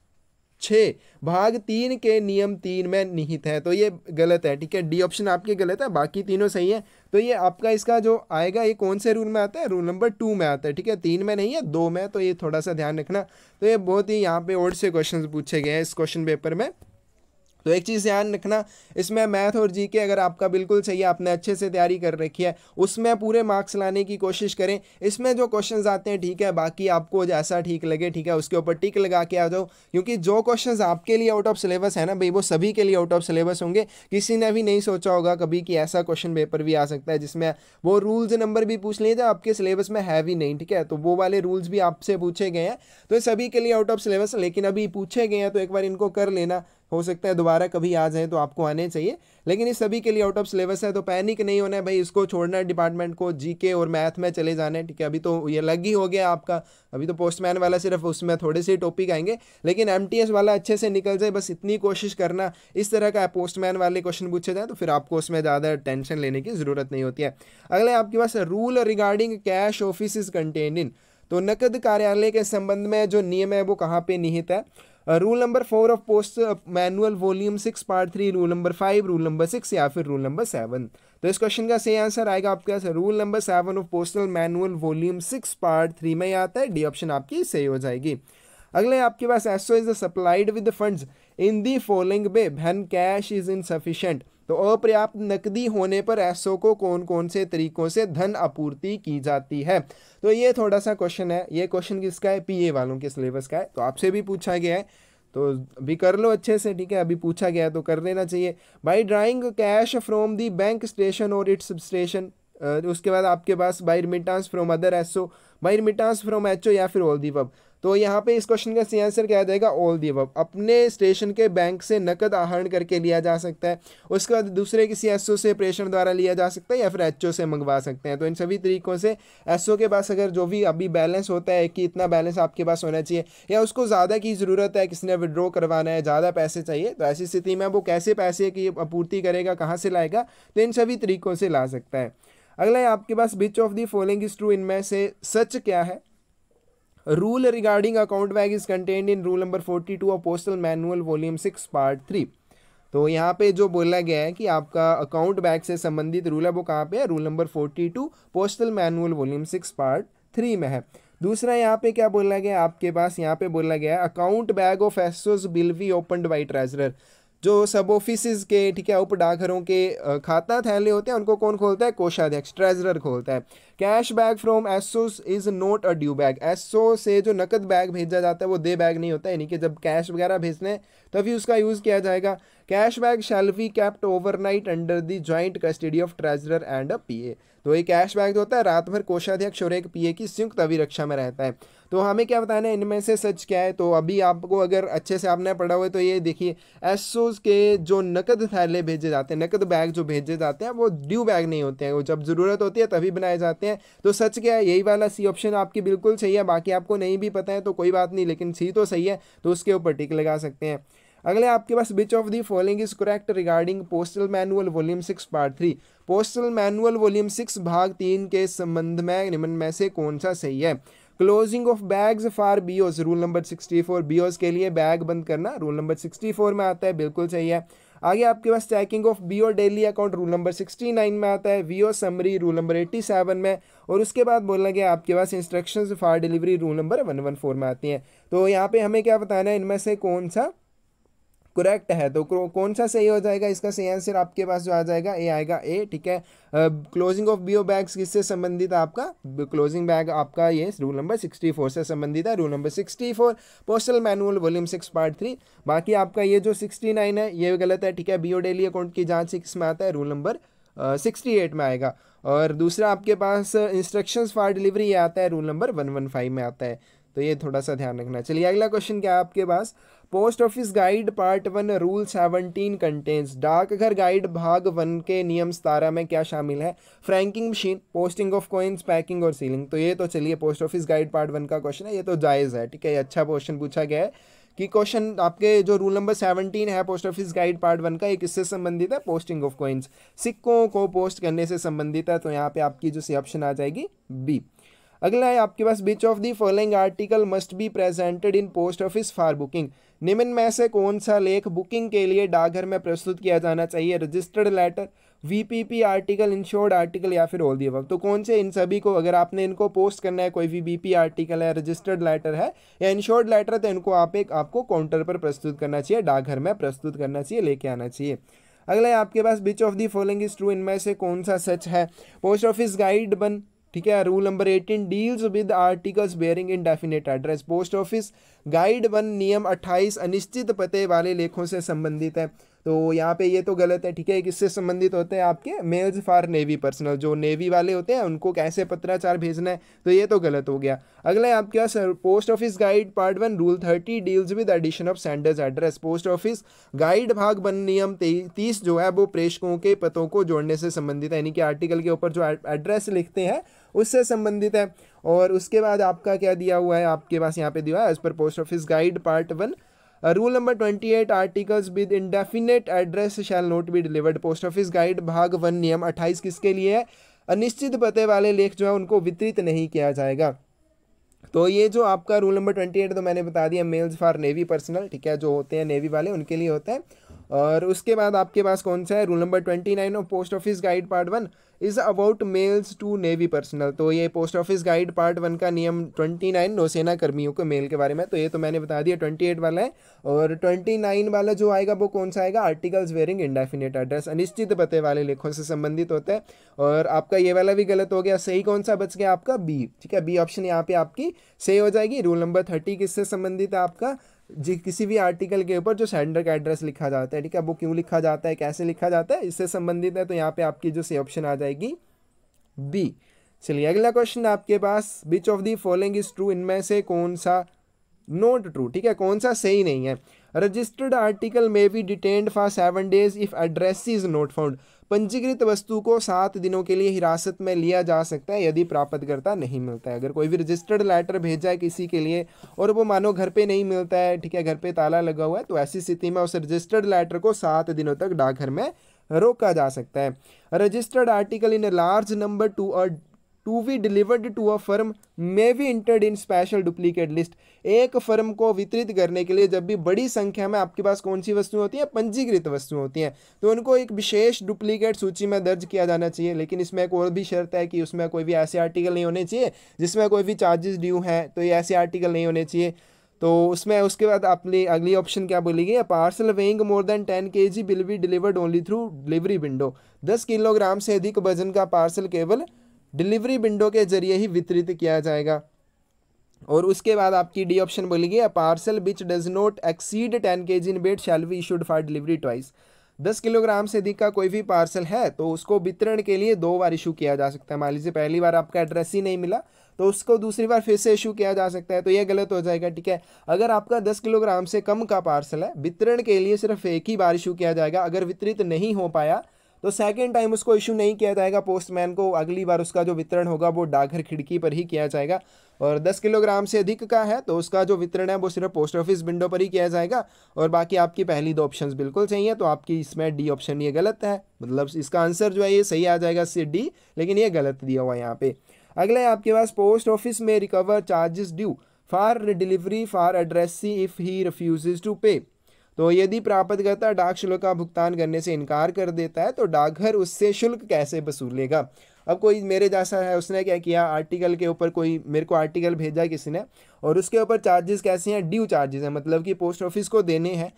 छः भाग तीन के नियम तीन में निहित है तो ये गलत है ठीक है डी ऑप्शन आपके गलत है बाकी तीनों सही है तो ये आपका इसका जो आएगा ये कौन से रूल में आता है रूल नंबर टू में आता है ठीक है तीन में नहीं है दो में तो ये थोड़ा सा ध्यान रखना तो ये बहुत ही यहाँ पे और से क्वेश्चन पूछे गए हैं इस क्वेश्चन पेपर में तो एक चीज़ ध्यान रखना इसमें मैथ और जी के अगर आपका बिल्कुल सही है आपने अच्छे से तैयारी कर रखी है उसमें पूरे मार्क्स लाने की कोशिश करें इसमें जो क्वेश्चंस आते हैं ठीक है बाकी आपको जैसा ठीक लगे ठीक है उसके ऊपर टिक लगा के आ जाओ क्योंकि जो क्वेश्चंस आपके लिए आउट ऑफ सिलेबस है ना भाई वो सभी के लिए आउट ऑफ सिलेबस होंगे किसी ने भी नहीं सोचा होगा कभी कि ऐसा क्वेश्चन पेपर भी आ सकता है जिसमें वो रूल्स नंबर भी पूछ लिए जो आपके सिलेबस में है भी नहीं ठीक है तो वो वाले रूल्स भी आपसे पूछे गए हैं तो सभी के लिए आउट ऑफ सिलेबस लेकिन अभी पूछे गए हैं तो एक बार इनको कर लेना हो सकता है दोबारा कभी आ जाए तो आपको आने चाहिए लेकिन ये सभी के लिए आउट ऑफ सिलेबस है तो पैनिक नहीं होना है भाई इसको छोड़ना है डिपार्टमेंट को जीके और मैथ में चले जाने ठीक है अभी तो ये अलग ही हो गया आपका अभी तो पोस्टमैन वाला सिर्फ उसमें थोड़े से टॉपिक आएंगे लेकिन एम वाला अच्छे से निकल जाए बस इतनी कोशिश करना इस तरह का पोस्टमैन वाले क्वेश्चन पूछे जाए तो फिर आपको उसमें ज़्यादा टेंशन लेने की ज़रूरत नहीं होती है अगले आपके पास rule regarding cash office contained in तो नकद कार्यालय के संबंध में जो नियम है वो कहाँ पे निहित है rule number four of post manual volume six part three rule number five rule number six या फिर रूल नंबर सेवन तो इस क्वेश्चन का सही आंसर आएगा आपके पास rule number seven of postal manual volume six part three में आता है डी ऑप्शन आपकी सही हो जाएगी अगले आपके पास SO is supplied with funds in the following way when cash is insufficient तो अपर्याप्त नकदी होने पर एसओ को कौन कौन से तरीकों से धन आपूर्ति की जाती है तो ये थोड़ा सा क्वेश्चन है ये क्वेश्चन किसका है पीए वालों के सिलेबस का है तो आपसे भी पूछा गया है तो अभी कर लो अच्छे से ठीक है अभी पूछा गया है तो कर लेना चाहिए by drawing cash from the bank station और इट्स स्टेशन उसके बाद आपके पास by remittance from other SO by remittance from H या फिर ऑल दी पब तो यहाँ पे इस क्वेश्चन का सी आंसर क्या देगा ऑल दी अब अपने स्टेशन के बैंक से नकद आहरण करके लिया जा सकता है उसके बाद दूसरे किसी एस से प्रेषण द्वारा लिया जा सकता है या फिर एच से मंगवा सकते हैं तो इन सभी तरीकों से एस के पास अगर जो भी अभी बैलेंस होता है कि इतना बैलेंस आपके पास होना चाहिए या उसको ज़्यादा की ज़रूरत है किसी ने विड्रॉ करवाना है ज़्यादा पैसे चाहिए तो ऐसी स्थिति में वो कैसे पैसे की आपूर्ति करेगा कहाँ से लाएगा तो इन सभी तरीकों से ला सकता है अगला है आपके पास which of the following is true इनमें से सच क्या है rule regarding account bag is contained in rule number 42 of postal manual volume 6 part 3 तो यहाँ पे जो बोला गया है कि आपका अकाउंट बैग से संबंधित रूल है वो कहाँ पे है rule number forty two postal manual volume six part three में है दूसरा यहाँ पे क्या बोला गया आपके पास यहाँ पे बोला गया है account bag of SOs will be open by treasurer जो सब ऑफिस के ठीक है उप डाकघरों के खाता थैले होते हैं उनको कौन खोलता है कोषाध्यक्ष ट्रेजरर खोलता है cash bag from SO is not a due bag SO से जो नकद बैग भेजा जाता है वो दे बैग नहीं होता यानी कि जब कैश वगैरह भेजने तभी उसका यूज़ किया जाएगा cash bag shall be kept night under the joint custody of treasurer and a PA तो ये कैश बैग जो होता है रात भर कोषाध्यक्ष और एक पीए की संयुक्त अभिरक्षा में रहता है तो हमें क्या बताना है इनमें से सच क्या है तो अभी आपको अगर अच्छे से आपने पढ़ा हुआ है तो ये देखिए एसोज के जो नकद थैले भेजे जाते हैं नकद बैग जो भेजे जाते हैं वो ड्यू बैग नहीं होते हैं वो जब ज़रूरत होती है तभी बनाए जाते हैं तो सच क्या है यही वाला सी ऑप्शन आपकी बिल्कुल सही है बाकी आपको नहीं भी पता है तो कोई बात नहीं लेकिन सी तो सही है तो उसके ऊपर टिक लगा सकते हैं अगले आपके पास which of the following is correct regarding postal manual volume six part three postal manual volume six भाग तीन के संबंध में निम्न में से कौन सा सही है closing of bags for Os rule number sixty four Os के लिए बैग बंद करना रूल नंबर सिक्सटी फोर में आता है बिल्कुल सही है आगे आपके पास checking of BO daily account rule number sixty nine में आता है BO summary rule number eighty seven में और उसके बाद बोलना गया आपके पास instructions for delivery rule number one one four में आती हैं तो यहाँ पे हमें क्या बताना है इनमें से कौन सा करेक्ट है तो कौन सा सही हो जाएगा इसका सही आंसर आपके पास जो आ जाएगा ए आएगा ए ठीक है क्लोजिंग ऑफ बीओ बैग्स किससे संबंधित है आपका क्लोजिंग बैग आपका ये रूल नंबर सिक्सटी फोर से संबंधित है rule number sixty four postal manual volume six part three बाकी आपका ये जो सिक्सटी नाइन है ये गलत है ठीक है बीओ डेली अकाउंट की जाँच किस में आता है रूल नंबर सिक्सटी एट में आएगा और दूसरा आपके पास इंस्ट्रक्शंस फॉर डिलीवरी ये आता है rule number one one five में आता है तो ये थोड़ा सा ध्यान रखना चलिए अगला क्वेश्चन क्या है आपके पास post office guide part one rule seventeen contents डाकघर गाइड भाग वन के नियम सतारह में क्या शामिल है franking machine posting of coins packing और सीलिंग तो ये तो चलिए post office guide part one का क्वेश्चन है ये तो जायज़ है ठीक है अच्छा क्वेश्चन पूछा गया है कि क्वेश्चन आपके जो रूल नंबर सेवनटीन है post office guide part one का एक इससे संबंधित है पोस्टिंग ऑफ कॉइन्स सिक्कों को पोस्ट करने से संबंधित है तो यहाँ पे आपकी जो सी ऑप्शन आ जाएगी बी अगला है आपके पास which of the following article must be presented in post office for booking निम्न में से कौन सा लेख बुकिंग के लिए डाकघर में प्रस्तुत किया जाना चाहिए registered letter VPP article insured article या फिर ऑल दी अब तो कौन से इन सभी को अगर आपने इनको पोस्ट करना है कोई भी पी आर्टिकल है रजिस्टर्ड लेटर है या इंश्योर्ड लेटर है तो इनको आप एक आपको काउंटर पर प्रस्तुत करना चाहिए डाकघर में प्रस्तुत करना चाहिए लेके आना चाहिए अगला है आपके पास which of the following is true इनमें से कौन सा सच है पोस्ट ऑफिस गाइड बन ठीक है rule number eighteen deals with articles bearing indefinite address post office guide one नियम अट्ठाईस अनिश्चित पते वाले लेखों से संबंधित है तो यहाँ पे ये तो गलत है ठीक है किससे संबंधित होते हैं आपके मेल्स फॉर नेवी पर्सनल जो नेवी वाले होते हैं उनको कैसे पत्राचार भेजना है तो ये तो गलत हो गया अगला है आपके पास post office guide part one rule thirty deals with addition of senders address post office guide भाग बन नियम तीस जो है वो प्रेषकों के पतों को जोड़ने से संबंधित है यानी कि आर्टिकल के ऊपर जो एड्रेस लिखते हैं उससे संबंधित है और उसके बाद आपका क्या दिया हुआ है आपके पास यहाँ पे दिया है एज पर post office guide part one rule number twenty eight articles with indefinite address shall not be delivered post office guide भाग वन नियम अट्ठाईस किसके लिए है अनिश्चित पते वाले लेख जो है उनको वितरित नहीं किया जाएगा तो ये जो आपका रूल नंबर ट्वेंटी एट तो मैंने बता दिया मेल्स फॉर नेवी पर्सनल ठीक है जो होते हैं नेवी वाले उनके लिए होते हैं और उसके बाद आपके पास कौन सा है rule number twenty nine of post office guide part one is about mails to navy personnel तो ये post office guide part one का नियम ट्वेंटी नाइन नौसेना कर्मियों को मेल के बारे में तो ये तो मैंने बता दिया ट्वेंटी एट वाला है और ट्वेंटी नाइन वाला जो आएगा वो कौन सा आएगा आर्टिकल्स वेयरिंग इंडेफिनेट एड्रेस अनिश्चित पते वाले लेखों से संबंधित होता है और आपका ये वाला भी गलत हो गया सही कौन सा बच गया आपका बी ठीक है बी ऑप्शन यहाँ पे आपकी सही हो जाएगी रूल नंबर थर्टी किससे संबंधित है आपका जी किसी भी आर्टिकल के ऊपर जो सेंडर का एड्रेस लिखा जाता है ठीक है वो क्यों लिखा जाता है कैसे लिखा जाता है इससे संबंधित है तो यहाँ पे आपकी जो सी ऑप्शन आ जाएगी बी चलिए अगला क्वेश्चन आपके पास which of the following is true इनमें से कौन सा नोट ट्रू ठीक है कौन सा सही नहीं है रजिस्टर्ड आर्टिकल में भी detained for seven days if address is not found पंजीकृत वस्तु को सात दिनों के लिए हिरासत में लिया जा सकता है यदि प्राप्तकर्ता नहीं मिलता है अगर कोई भी रजिस्टर्ड लेटर भेजा है किसी के लिए और वो मानो घर पे नहीं मिलता है ठीक है घर पे ताला लगा हुआ है तो ऐसी स्थिति में उस रजिस्टर्ड लेटर को सात दिनों तक डाकघर में रोका जा सकता है registered article in large number to a to be delivered to a firm may be entered in special duplicate list एक फर्म को वितरित करने के लिए जब भी बड़ी संख्या में आपके पास कौन सी वस्तुएं होती हैं पंजीकृत वस्तुएं होती हैं तो उनको एक विशेष डुप्लीकेट सूची में दर्ज किया जाना चाहिए लेकिन इसमें एक और भी शर्त है कि उसमें कोई भी ऐसे आर्टिकल नहीं होने चाहिए जिसमें कोई भी चार्जेस ड्यू हैं तो ये ऐसे आर्टिकल नहीं होने चाहिए तो उसमें उसके बाद अपनी अगली ऑप्शन क्या बोलेगी गई parcel weighing more than ten K G will be delivered only through delivery window दस किलोग्राम से अधिक वजन का पार्सल केवल डिलीवरी विंडो के जरिए ही वितरित किया जाएगा और उसके बाद आपकी डी ऑप्शन बोलेगी a parcel which does not exceed ten K G in weight shall be issued for delivery twice दस किलोग्राम से अधिक का कोई भी पार्सल है तो उसको वितरण के लिए दो बार इशू किया जा सकता है मान लीजिए पहली बार आपका एड्रेस ही नहीं मिला तो उसको दूसरी बार फिर से इशू किया जा सकता है तो यह गलत हो जाएगा ठीक है अगर आपका दस किलोग्राम से कम का पार्सल है वितरण के लिए सिर्फ एक ही बार इशू किया जाएगा अगर वितरित नहीं हो पाया तो सेकेंड टाइम उसको इशू नहीं किया जाएगा पोस्टमैन को अगली बार उसका जो वितरण होगा वो डाकघर खिड़की पर ही किया जाएगा और 10 किलोग्राम से अधिक का है तो उसका जो वितरण है वो सिर्फ पोस्ट ऑफिस विंडो पर ही किया जाएगा और बाकी आपकी पहली दो ऑप्शन बिल्कुल सही है तो आपकी इसमें डी ऑप्शन ये गलत है मतलब इसका आंसर जो है ये सही आ जाएगा सी डी लेकिन ये गलत दिया हुआ है यहाँ पे अगला आपके पास पोस्ट ऑफिस में recover charges due for delivery for addressee if he refuses to pay तो यदि प्राप्तकर्ता डाक शुल्क का भुगतान करने से इनकार कर देता है तो डाकघर उससे शुल्क कैसे वसूलेगा अब कोई मेरे जैसा है उसने क्या किया आर्टिकल के ऊपर कोई मेरे को आर्टिकल भेजा किसी ने और उसके ऊपर चार्जेस कैसे हैं ड्यू चार्जेस हैं मतलब कि पोस्ट ऑफिस को देने हैं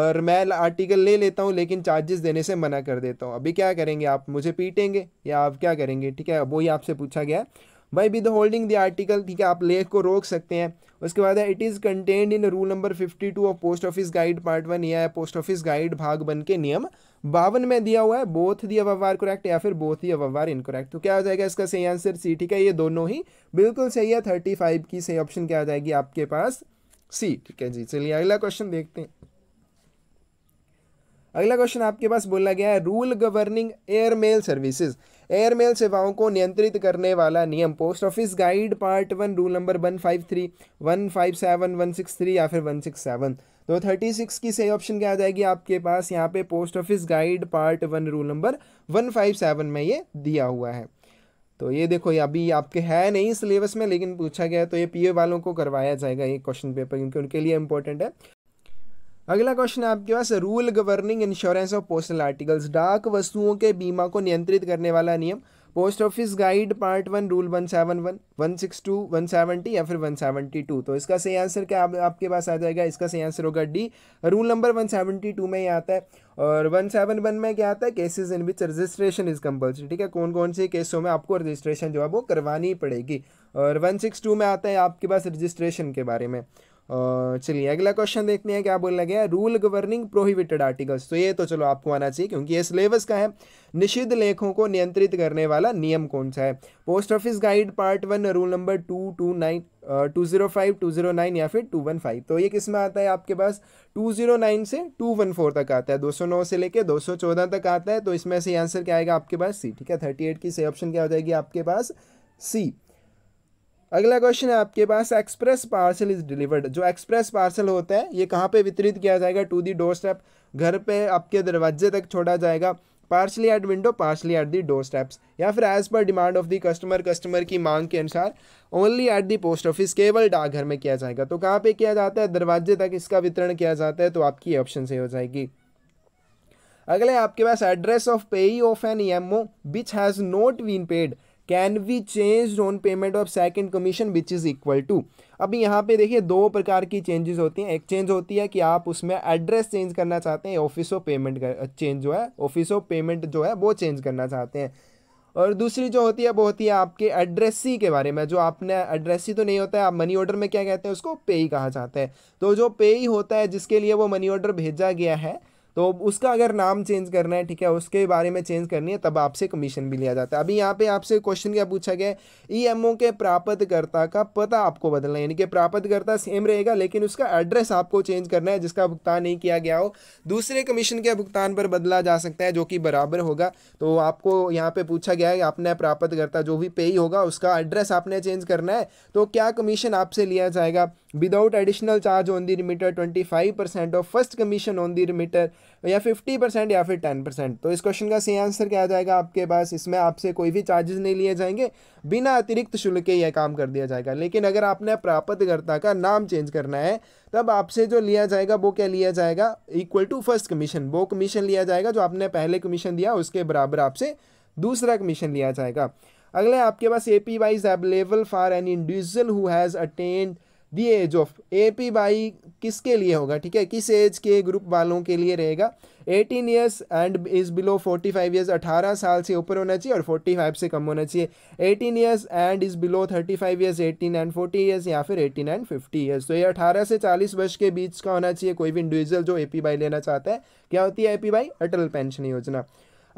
और मैं आर्टिकल ले लेता हूँ लेकिन चार्जेस देने से मना कर देता हूँ अभी क्या करेंगे आप मुझे पीटेंगे या आप क्या करेंगे ठीक है वही आपसे पूछा गया है by with holding the article ठीक है आप लेख को रोक सकते हैं उसके बाद है it is contained in rule number fifty two of post office guide part one या पोस्ट ऑफिस गाइड भाग बन के नियम बावन में दिया हुआ है बोथ दी अवावार करेक्ट या फिर बोथ ही अवावार इनकोरेक्ट तो क्या हो जाएगा इसका सही आंसर सी ठीक है ये दोनों ही बिल्कुल सही है थर्टी फाइव की सही ऑप्शन क्या आ जाएगी आपके पास सी ठीक है जी चलिए अगला क्वेश्चन देखते हैं अगला क्वेश्चन आपके पास बोला गया है rule governing airmail services airmail सेवाओं को नियंत्रित करने वाला नियम post office guide part one rule number one five three one five seven one six three या फिर वन सिक्स सेवन तो थर्टी सिक्स की सही ऑप्शन क्या आ जाएगी आपके पास यहाँ पे post office guide part one rule number one five seven में ये दिया हुआ है तो ये देखो ये अभी आपके है नहीं सिलेबस में लेकिन पूछा गया तो ये पीए वालों को करवाया जाएगा ये क्वेश्चन पेपर क्योंकि उनके लिए इंपॉर्टेंट है अगला क्वेश्चन है आपके पास rule governing insurance of postal articles डाक वस्तुओं के बीमा को नियंत्रित करने वाला नियम post office guide part one rule one seven one one six two one seventy या फिर वन सेवेंटी टू तो इसका सही आंसर क्या आप, आपके पास आ जाएगा इसका सही आंसर होगा D rule number one seventy two में ही आता है और वन सेवन वन में क्या आता है cases in which registration is compulsory ठीक है कौन कौन से केसों में आपको रजिस्ट्रेशन जो है वो करवानी पड़ेगी और वन सिक्स टू में आता है आपके पास रजिस्ट्रेशन के बारे में चलिए अगला क्वेश्चन देखते हैं क्या बोला गया रूल गवर्निंग प्रोहिबिटेड आर्टिकल्स तो ये तो चलो आपको आना चाहिए क्योंकि ये सिलेबस का है निषिद्ध लेखों को नियंत्रित करने वाला नियम कौन सा है post office guide part one rule number two two nine two zero five two zero nine या फिर टू वन फाइव तो ये किस में आता है आपके पास टू ज़ीरो नाइन से टू वन फोर तक आता है दो सौ नौ से लेके दो सौ चौदह तक आता है तो इसमें से आंसर क्या आएगा आपके पास सी ठीक है थर्टी एट की सही ऑप्शन क्या हो जाएगी आपके पास सी अगला क्वेश्चन है आपके पास एक्सप्रेस पार्सल इज डिलीवर्ड जो एक्सप्रेस पार्सल होता है ये कहाँ पे वितरित किया जाएगा टू दी डोर स्टेप घर पे आपके दरवाजे तक छोड़ा जाएगा personally at window personally at the door steps या फिर as per demand of the customer customer की मांग के अनुसार only at the post office केवल डाकघर में किया जाएगा तो कहाँ पे किया जाता है दरवाजे तक इसका वितरण किया जाता है तो आपकी ऑप्शन से हो जाएगी अगले आपके पास address of payee of an E M O which has not been paid can we change on payment of second commission which is equal to अभी यहाँ पे देखिए दो प्रकार की चेंजेस होती हैं एक चेंज होती है कि आप उसमें एड्रेस चेंज करना चाहते हैं ऑफिस ऑफ पेमेंट कर चेंज जो है ऑफिस ऑफ पेमेंट जो है वो चेंज करना चाहते हैं और दूसरी जो होती है वो होती है आपके एड्रेसी के बारे में जो आपने एड्रेसी तो नहीं होता है आप मनी ऑर्डर में क्या कहते हैं उसको पे ही कहा जाता है तो जो पे ही होता है जिसके लिए वो मनी ऑर्डर भेजा गया है तो उसका अगर नाम चेंज करना है ठीक है उसके बारे में चेंज करनी है तब आपसे कमीशन भी लिया जाता है अभी यहाँ पे आपसे क्वेश्चन क्या पूछा गया ओ e के प्राप्तकर्ता का पता आपको बदलना है यानी कि प्राप्तकर्ता सेम रहेगा लेकिन उसका एड्रेस आपको चेंज करना है जिसका भुगतान नहीं किया गया हो दूसरे कमीशन के भुगतान पर बदला जा सकता है जो कि बराबर होगा तो आपको यहाँ पर पूछा गया है आपने प्राप्तकर्ता जो भी पेई होगा उसका एड्रेस आपने चेंज करना है तो क्या कमीशन आपसे लिया जाएगा without additional charge on the remitter twenty five percent और first commission on the remitter या फिफ्टी परसेंट या फिर टेन परसेंट तो इस क्वेश्चन का सही आंसर क्या आ जाएगा आपके पास इसमें आपसे कोई भी चार्जेस नहीं लिए जाएंगे बिना अतिरिक्त शुल्क के यह काम कर दिया जाएगा लेकिन अगर आपने प्राप्तकर्ता का नाम चेंज करना है तब आपसे जो लिया जाएगा वो क्या लिया जाएगा इक्वल टू फर्स्ट कमीशन वो कमीशन लिया जाएगा जो आपने पहले कमीशन दिया उसके बराबर आपसे दूसरा कमीशन लिया जाएगा अगले आपके पास A P Y is available for an individual who has attained the age of A P Y किसके लिए होगा ठीक है किस एज के ग्रुप वालों के लिए रहेगा 18 years and is below 45 years अठारह साल से ऊपर होना चाहिए और 45 से कम होना चाहिए 18 years and is below 35 years eighteen and forty years या फिर 18 एंड 50 ईयर्स तो ये 18 से 40 वर्ष के बीच का होना चाहिए कोई भी इंडिविजुअल जो ए लेना चाहता है क्या होती है ए अटल पेंशन योजना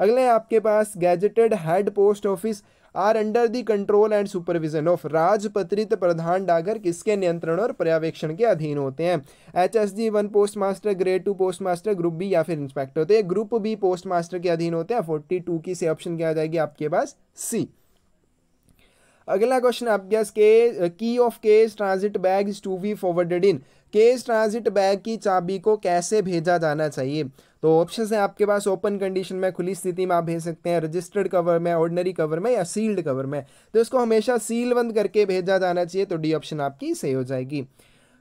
अगले आपके पास gazetted head post office are under the control and supervision of राजपत्रित प्रधान डागर किसके नियंत्रण और पर्यवेक्षण के अधीन होते हैं H S G one post master grade two post master group B या फिर इंस्पेक्टर होते तो हैं ग्रुप बी पोस्ट मास्टर के अधीन होते हैं फोर्टी टू की से ऑप्शन क्या आ जाएगी आपके पास सी अगला क्वेश्चन आपके गैस के key of case transit bag to be forwarded in case transit bag की चाबी को कैसे भेजा जाना चाहिए तो ऑप्शन है आपके पास ओपन कंडीशन में खुली स्थिति में आप भेज सकते हैं रजिस्टर्ड कवर में ऑर्डनरी कवर में या सील्ड कवर में तो इसको हमेशा सील बंद करके भेजा जाना चाहिए तो डी ऑप्शन आपकी सही हो जाएगी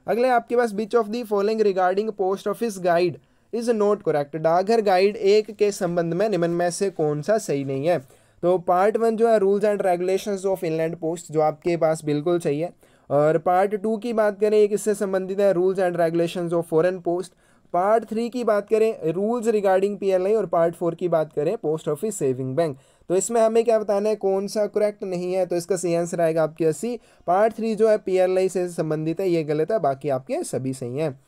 अगले आपके पास which of the following regarding post office guide is not correct डाकघर गाइड एक के संबंध में निम्न में से कौन सा सही नहीं है तो पार्ट वन जो है rules and regulations of inland post जो आपके पास बिल्कुल चाहिए और पार्ट टू की बात करें एक इससे संबंधित है rules and regulations of foreign post part three की बात करें रूल्स रिगार्डिंग पीएलआई और पार्ट फोर की बात करें पोस्ट ऑफिस सेविंग बैंक तो इसमें हमें क्या बताना है कौन सा करेक्ट नहीं है तो इसका सही आंसर आएगा आपके अस्सी पार्ट थ्री जो है पीएलआई से संबंधित है ये गलत है बाकी आपके सभी सही हैं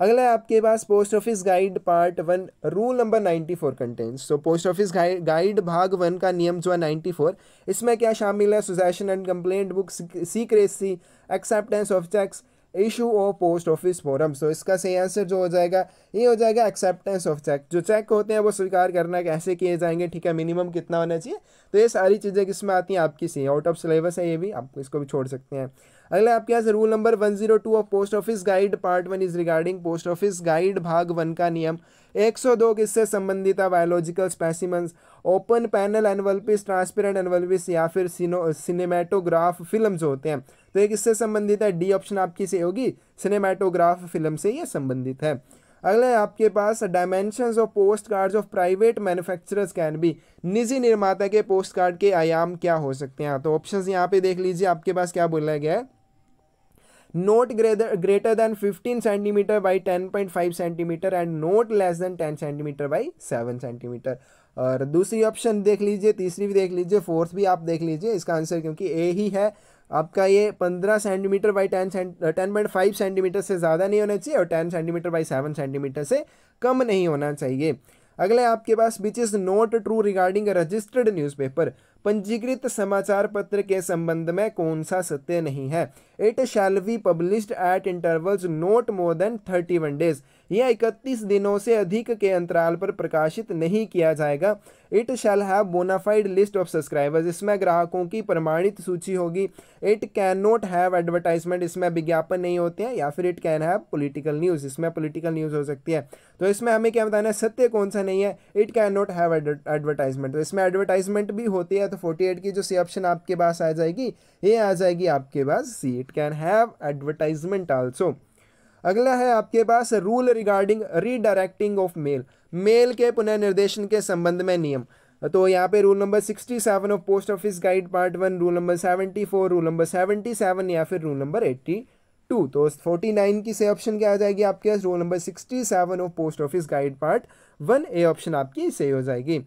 अगला है आपके पास post office guide part one rule number ninety four contents तो पोस्ट ऑफिस गाइड भाग वन का नियम जो है नाइन्टी फोर इसमें क्या शामिल है suggestion and complaint book secrecy acceptance of cheques issue of post office form so इसका सही आंसर जो हो जाएगा ये हो जाएगा एक्सेप्टेंस ऑफ चेक जो चेक होते हैं वो स्वीकार करना कैसे किए जाएंगे ठीक है मिनिमम कितना होना चाहिए तो ये सारी चीज़ें किसमें आती हैं आपकी सही आउट ऑफ सिलेबस है ये भी आप इसको भी छोड़ सकते हैं अगला आपके यहाँ से rule number one zero two of post office guide part one is regarding post office guide भाग वन का नियम एक सौ दो किससे संबंधित है biological specimens open panel envelopes transparent envelopes या फिर सिनेमेटोग्राफ फिल्म होते हैं तो ये किससे संबंधित है डी ऑप्शन आपकी से होगी सिनेमाटोग्राफ फिल्म से ये संबंधित है अगला है आपके पास dimension of post card of private manufacturers can be निजी निर्माता के पोस्ट कार्ड के आयाम क्या हो सकते हैं तो ऑप्शन यहाँ पे देख लीजिए आपके पास क्या बोला गया है not greater greater than 15 centimetre by 10.5 centimetre and not less than 10 centimetre by 7 centimetre और दूसरी ऑप्शन देख लीजिए तीसरी भी देख लीजिए फोर्थ भी आप देख लीजिए इसका आंसर क्योंकि ए ही है आपका ये पंद्रह centimetre by ten ten point five centimetre से ज़्यादा नहीं होना चाहिए और ten centimetre by seven centimetre से कम नहीं होना चाहिए अगले आपके पास which is not true regarding registered newspaper पंजीकृत समाचार पत्र के संबंध में कौन सा सत्य नहीं है it shall be published at intervals not more than thirty one days यह इकतीस दिनों से अधिक के अंतराल पर प्रकाशित नहीं किया जाएगा it shall have bona fide list of subscribers इसमें ग्राहकों की प्रमाणित सूची होगी it can not have advertisement इसमें विज्ञापन नहीं होते हैं या फिर it can have political news इसमें पोलिटिकल न्यूज़ हो सकती है तो इसमें हमें क्या बताना है सत्य कौन सा नहीं है it can not have advertisement तो इसमें एडवर्टाइजमेंट भी होती है तो फोर्टी एट की जो सी ऑप्शन आपके पास आ जाएगी ये आ जाएगी आपके पास C it can have advertisement also अगला है आपके पास rule regarding redirecting of mail mail के पुनर्निर्देशन के संबंध में नियम तो यहाँ पे rule number sixty seven of post office guide part one rule number seventy four rule number seventy seven या फिर रूल नंबर एट्टी टू तो फोर्टी नाइन की से ऑप्शन क्या आ जाएगी आपके पास rule number sixty seven of post office guide part one A option आपकी सही हो जाएगी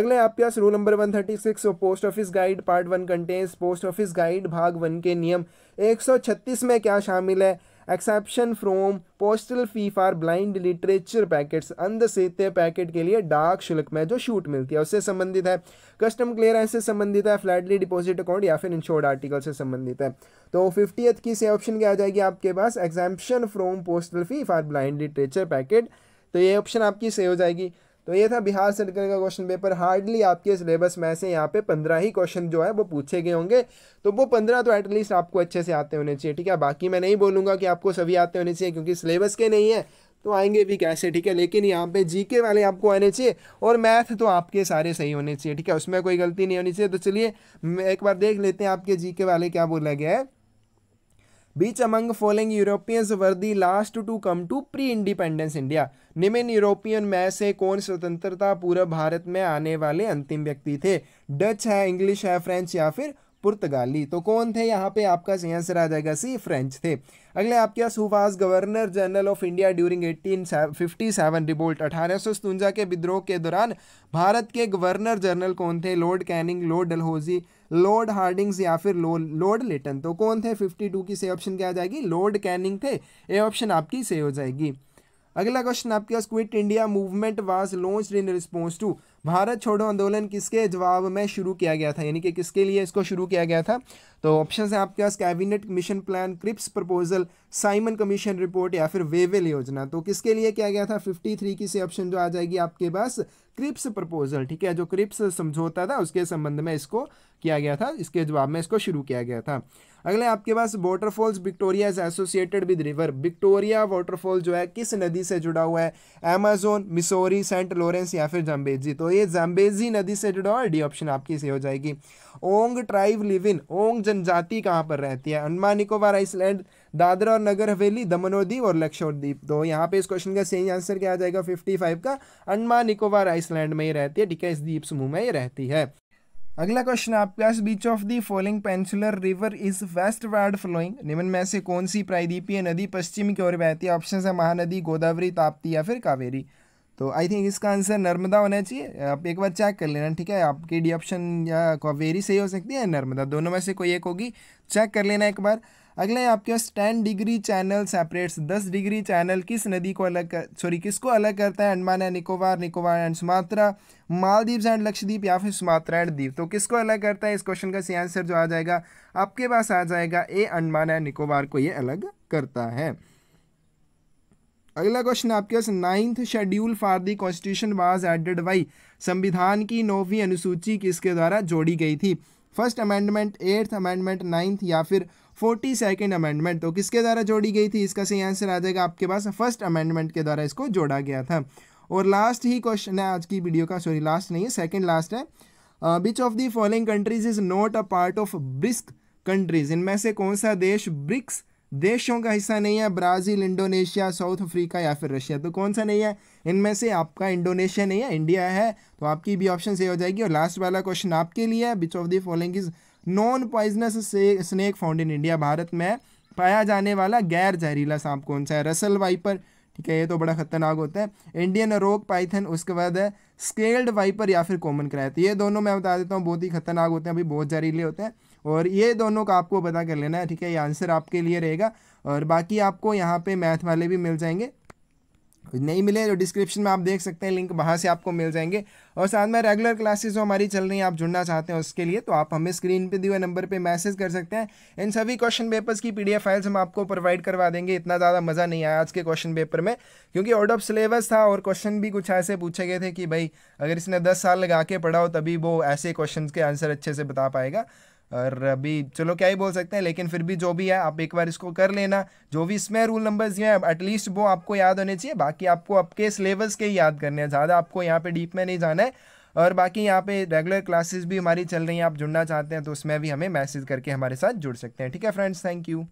अगले आपके पास rule number one thirty six of post office guide part one contents post office guide भाग वन के नियम एक सौ छत्तीस में क्या शामिल है exception from postal fee for blind literature packets अंध साहित्य पैकेट के लिए डाक शुल्क में जो छूट मिलती है उससे संबंधित है कस्टम क्लियरेंस से संबंधित है फ्लैटली डिपॉजिट अकाउंट या फिर इंश्योर्ड आर्टिकल से संबंधित है तो फिफ्टीथ की से ऑप्शन क्या आ जाएगी आपके पास exemption from postal fee for blind literature packet तो ये ऑप्शन आपकी सही हो जाएगी तो ये था बिहार सरकार का क्वेश्चन पेपर हार्डली आपके सिलेबस में से यहाँ पे पंद्रह ही क्वेश्चन जो है वो पूछे गए होंगे तो वो पंद्रह तो एटलीस्ट आपको अच्छे से आते होने चाहिए ठीक है बाकी मैं नहीं बोलूँगा कि आपको सभी आते होने चाहिए क्योंकि सिलेबस के नहीं है तो आएंगे भी कैसे ठीक है लेकिन यहाँ पे जीके वाले आपको आने चाहिए और मैथ तो आपके सारे सही होने चाहिए ठीक है उसमें कोई गलती नहीं होनी चाहिए तो चलिए एक बार देख लेते हैं आपके जीके वाले क्या बोला गया है Which among following Europeans were the last to come to pre-independence India? निम्न यूरोपियन में से कौन स्वतंत्रता पूर्व भारत में आने वाले अंतिम व्यक्ति थे डच है इंग्लिश है फ्रेंच या फिर पुर्तगाली तो कौन थे यहाँ पे आपका सही आंसर आ जाएगा सी फ्रेंच थे अगले आपके पास सुभाष governor general of India during eighteen fifty seven revolt अठारह के विद्रोह के दौरान भारत के गवर्नर जनरल कौन थे lord Canning lord Dalhousie lord Hardinge या फिर लॉर्ड लिटन तो कौन थे 52 की सही ऑप्शन क्या आ जाएगी लॉर्ड कैनिंग थे ए ऑप्शन आपकी सही हो जाएगी अगला क्वेश्चन आपके पास quit India movement was launch in response to Bharat छोड़ो आंदोलन किसके जवाब में शुरू किया गया था यानी कि किसके लिए इसको शुरू किया गया था तो ऑप्शन है आपके पास cabinet mission plan Cripps proposal Simon commission report या फिर वेवेल योजना तो किसके लिए किया गया था 53 की से ऑप्शन जो आ जाएगी आपके पास क्रिप्स प्रपोजल ठीक है जो क्रिप्स समझौता था उसके संबंध में इसको किया गया था इसके जवाब में इसको शुरू किया गया था अगले आपके पास waterfalls Victoria is associated with river Victoria waterfall जो है किस नदी से जुड़ा हुआ है एमेजोन मिसोरी सेंट लॉरेंस या फिर जाम्बेजी तो ये जाम्बेजी नदी से जुड़ा हुआ है डी ऑप्शन आपकी से हो जाएगी ओंग ट्राइब लिव इन ओंग जनजाति कहाँ पर रहती है अंडमान निकोबार आइसलैंड दादरा और नगर हवेली दमनोदीप और लक्षद्वीप तो यहाँ पे इस क्वेश्चन का सही आंसर क्या आ जाएगा 55 का अंडमान निकोबार आइसलैंड में ही रहती है ठीक है इस द्वीप समूह में ही रहती है अगला क्वेश्चन है आपके पास which of the following peninsular river is westward flowing निम्न में से कौन सी प्रायद्वीपीय नदी पश्चिम की ओर बहती है ऑप्शन है महानदी गोदावरी ताप्ती या फिर कावेरी तो आई थिंक इसका आंसर नर्मदा होना चाहिए आप एक बार चेक कर लेना ठीक है आपकी डी ऑप्शन या कावेरी सही हो सकती है नर्मदा दोनों में से कोई एक होगी चेक कर लेना एक बार अगला है आपके पास टेन डिग्री चैनल सेपरेट्स दस डिग्री चैनल किस नदी को अलग कर सॉरी किसको अलग करता है Andaman and Nicobar Nicobar and Sumatra Maldives and Lakshadweep या फिर सुमात्रा एंड द्वीप तो किसको अलग करता है इस क्वेश्चन का सी आंसर जो आ जाएगा आपके पास आ जाएगा ए अंडमान एंड निकोबार को ये अलग करता है अगला क्वेश्चन आपके पास ninth schedule for the constitution was added by संविधान की नौवीं अनुसूची किसके द्वारा जोड़ी गई थी first amendment eighth amendment ninth या फिर फोर्टी सेकेंड अमेंडमेंट तो किसके द्वारा जोड़ी गई थी इसका सही आंसर आ जाएगा आपके पास फर्स्ट अमेंडमेंट के द्वारा इसको जोड़ा गया था और लास्ट ही क्वेश्चन है आज की वीडियो का सॉरी लास्ट नहीं है सेकेंड लास्ट है which of the following countries is not a part of BRICS countries इनमें से कौन सा देश ब्रिक्स देशों का हिस्सा नहीं है ब्राज़ील इंडोनेशिया साउथ अफ्रीका या फिर रशिया तो कौन सा नहीं है इनमें से आपका इंडोनेशिया नहीं है इंडिया है तो आपकी भी ऑप्शन सही हो जाएगी और लास्ट वाला क्वेश्चन आपके लिए है which of the following is non poisonous snake found in India Bharat में पाया जाने वाला गैर जहरीला सांप कौन सा है रसल वाइपर ठीक है ये तो बड़ा खतरनाक होता है इंडियन रोक पाइथन उसके बाद है स्केल्ड वाइपर या फिर कॉमन क्रैथ ये दोनों मैं बता देता हूँ बहुत ही खतरनाक होते हैं अभी बहुत जहरीले होते हैं और ये दोनों का आपको पता कर लेना है ठीक है ये आंसर आपके लिए रहेगा और बाकी आपको यहाँ पे मैथ वाले भी मिल जाएंगे नहीं मिले तो डिस्क्रिप्शन में आप देख सकते हैं लिंक वहाँ से आपको मिल जाएंगे और साथ में रेगुलर क्लासेस जो हमारी चल रही हैं आप जुड़ना चाहते हैं उसके लिए तो आप हमें स्क्रीन पे दिए हुए नंबर पे मैसेज कर सकते हैं इन सभी क्वेश्चन पेपर्स की पीडीएफ फाइल्स हम आपको प्रोवाइड करवा देंगे इतना ज़्यादा मज़ा नहीं आया आज के क्वेश्चन पेपर में क्योंकि आउट ऑफ सिलेबस था और क्वेश्चन भी कुछ ऐसे पूछे गए थे कि भाई अगर इसने दस साल लगा के पढ़ा हो तभी वो ऐसे क्वेश्चन के आंसर अच्छे से बता पाएगा और अभी चलो क्या ही बोल सकते हैं लेकिन फिर भी जो भी है आप एक बार इसको कर लेना जो भी इसमें रूल नंबर्स ये हैं एटलीस्ट वो आपको याद होने चाहिए बाकी आपको आपके सिलेबस के ही याद करने हैं ज़्यादा आपको यहाँ पे डीप में नहीं जाना है और बाकी यहाँ पे रेगुलर क्लासेस भी हमारी चल रही हैं आप जुड़ना चाहते हैं तो उसमें भी हमें मैसेज करके हमारे साथ जुड़ सकते हैं ठीक है फ्रेंड्स थैंक यू